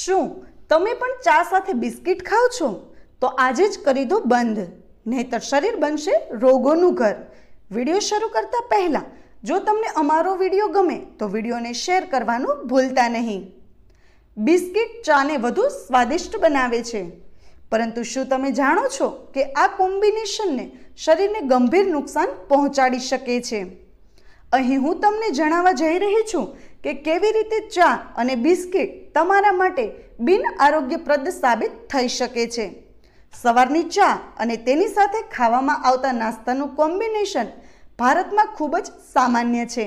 શું તમે પણ ચા સાથે બિસ્કિટ ખાઓ છો તો આજે જ કરી દો બંધ નહીતર શરીર બનશે રોગોનું ઘર વિડીયો શરૂ કરતાં પહેલાં જો તમને અમારો વિડીયો ગમે તો વિડીયોને શેર કરવાનું ભૂલતા નહીં બિસ્કિટ ચાને વધુ સ્વાદિષ્ટ બનાવે છે પરંતુ શું તમે જાણો છો કે આ કોમ્બિનેશનને શરીરને ગંભીર નુકસાન પહોંચાડી શકે છે અહીં હું તમને જણાવવા જઈ રહી છું કે કેવી રીતે ચા અને બિસ્કિટ તમારા માટે બિન આરોગ્યપ્રદ સાબિત થઈ શકે છે સવારની ચા અને તેની સાથે ખાવામાં આવતા નાસ્તાનું કોમ્બિનેશન ભારતમાં ખૂબ જ સામાન્ય છે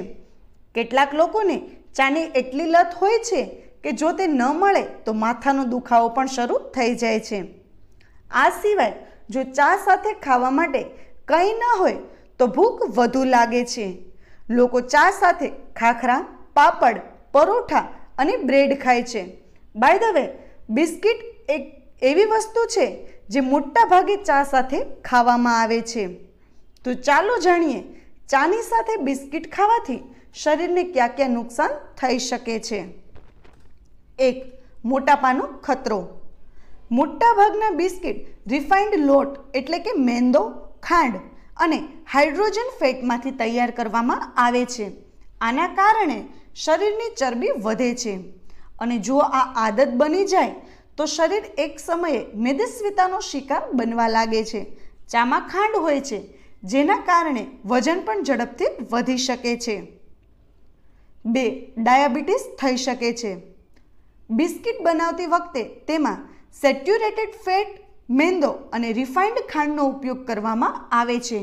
કેટલાક લોકોને ચાની એટલી લત હોય છે કે જો તે ન મળે તો માથાનો દુખાવો પણ શરૂ થઈ જાય છે આ સિવાય જો ચા સાથે ખાવા માટે કંઈ ન હોય તો ભૂખ વધુ લાગે છે લોકો ચા સાથે ખાખરા પાપડ પરોઠા અને બ્રેડ ખાય છે બાય ધ વે બિસ્કિટ એક એવી વસ્તુ છે જે મોટા ભાગે ચા સાથે ખાવામાં આવે છે તો ચાલો જાણીએ ચાની સાથે બિસ્કિટ ખાવાથી શરીરને ક્યાં ક્યાં નુકસાન થઈ શકે છે એક મોટાપાનો ખતરો મોટાભાગના બિસ્કિટ રિફાઇન્ડ લોટ એટલે કે મેંદો ખાંડ અને હાઇડ્રોજન ફેટમાંથી તૈયાર કરવામાં આવે છે આના કારણે શરીરની ચરબી વધે છે અને જો આ આદત બની જાય તો શરીર એક સમયે મેદસ્વિતાનો શિકાર બનવા લાગે છે ચામાં ખાંડ હોય છે જેના કારણે વજન પણ ઝડપથી વધી શકે છે બે ડાયાબિટીસ થઈ શકે છે બિસ્કિટ બનાવતી વખતે તેમાં સેટ્યુરેટેડ ફેટ મેંદો અને રિફાઇન્ડ ખાંડનો ઉપયોગ કરવામાં આવે છે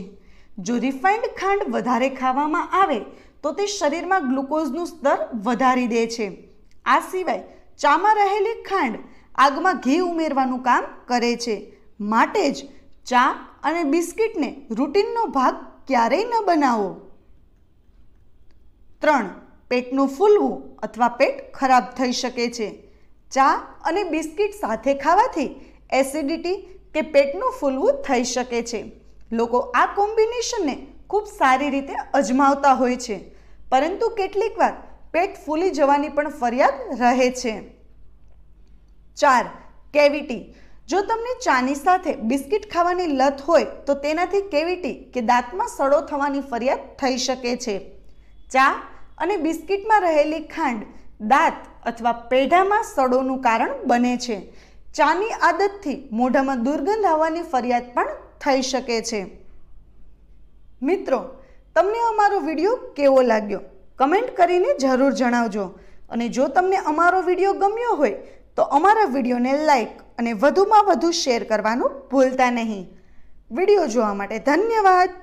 જો રિફાઇન્ડ ખાંડ વધારે ખાવામાં આવે તો તે શરીરમાં ગ્લુકોઝનું સ્તર વધારી દે છે આ સિવાય ચામાં રહેલી ખાંડ આગમાં ઘી ઉમેરવાનું કામ કરે છે માટે જ ચા અને બિસ્કિટને રૂટીનનો ભાગ ક્યારેય ન બનાવો ત્રણ પેટનું ફૂલવું અથવા પેટ ખરાબ થઈ શકે છે ચા અને બિસ્કિટ સાથે ખાવાથી એસિડિટી કે પેટનું ફૂલવું થઈ શકે છે લોકો આ કોમ્બિનેશનને ખૂબ સારી રીતે અજમાવતા હોય છે પરંતુ કેટલીક વાર પેટ ફૂલી જવાની પણ ફરિયાદ રહે છે ચાર કેવિટી જો તમને ચાની સાથે બિસ્કિટ ખાવાની લત હોય તો તેનાથી કેવિટી કે દાંતમાં સડો થવાની ફરિયાદ થઈ શકે છે ચા અને બિસ્કિટમાં રહેલી ખાંડ દાંત અથવા પેઢામાં સડોનું કારણ બને છે ચાની આદતથી મોઢામાં દુર્ગંધ આવવાની ફરિયાદ પણ થઈ શકે છે મિત્રો તમને અમારો વિડીયો કેવો લાગ્યો કમેન્ટ કરીને જરૂર જણાવજો અને જો તમને અમારો વિડીયો ગમ્યો હોય તો અમારા વિડીયોને લાઈક અને વધુમાં વધુ શેર કરવાનું ભૂલતા નહીં વિડીયો જોવા માટે ધન્યવાદ